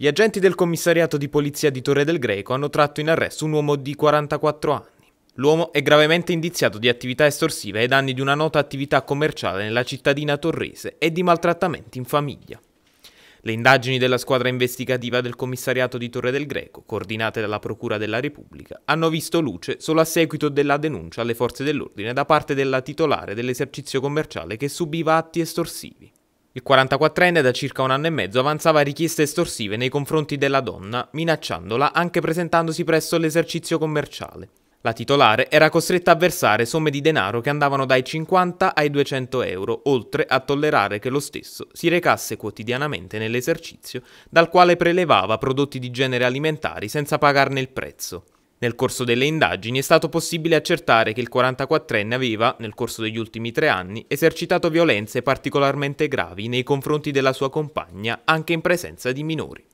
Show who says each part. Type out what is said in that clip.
Speaker 1: Gli agenti del commissariato di polizia di Torre del Greco hanno tratto in arresto un uomo di 44 anni. L'uomo è gravemente indiziato di attività estorsiva ai danni di una nota attività commerciale nella cittadina torrese e di maltrattamenti in famiglia. Le indagini della squadra investigativa del commissariato di Torre del Greco, coordinate dalla Procura della Repubblica, hanno visto luce solo a seguito della denuncia alle forze dell'ordine da parte della titolare dell'esercizio commerciale che subiva atti estorsivi. Il 44enne da circa un anno e mezzo avanzava richieste estorsive nei confronti della donna, minacciandola anche presentandosi presso l'esercizio commerciale. La titolare era costretta a versare somme di denaro che andavano dai 50 ai 200 euro, oltre a tollerare che lo stesso si recasse quotidianamente nell'esercizio, dal quale prelevava prodotti di genere alimentari senza pagarne il prezzo. Nel corso delle indagini è stato possibile accertare che il 44enne aveva, nel corso degli ultimi tre anni, esercitato violenze particolarmente gravi nei confronti della sua compagna anche in presenza di minori.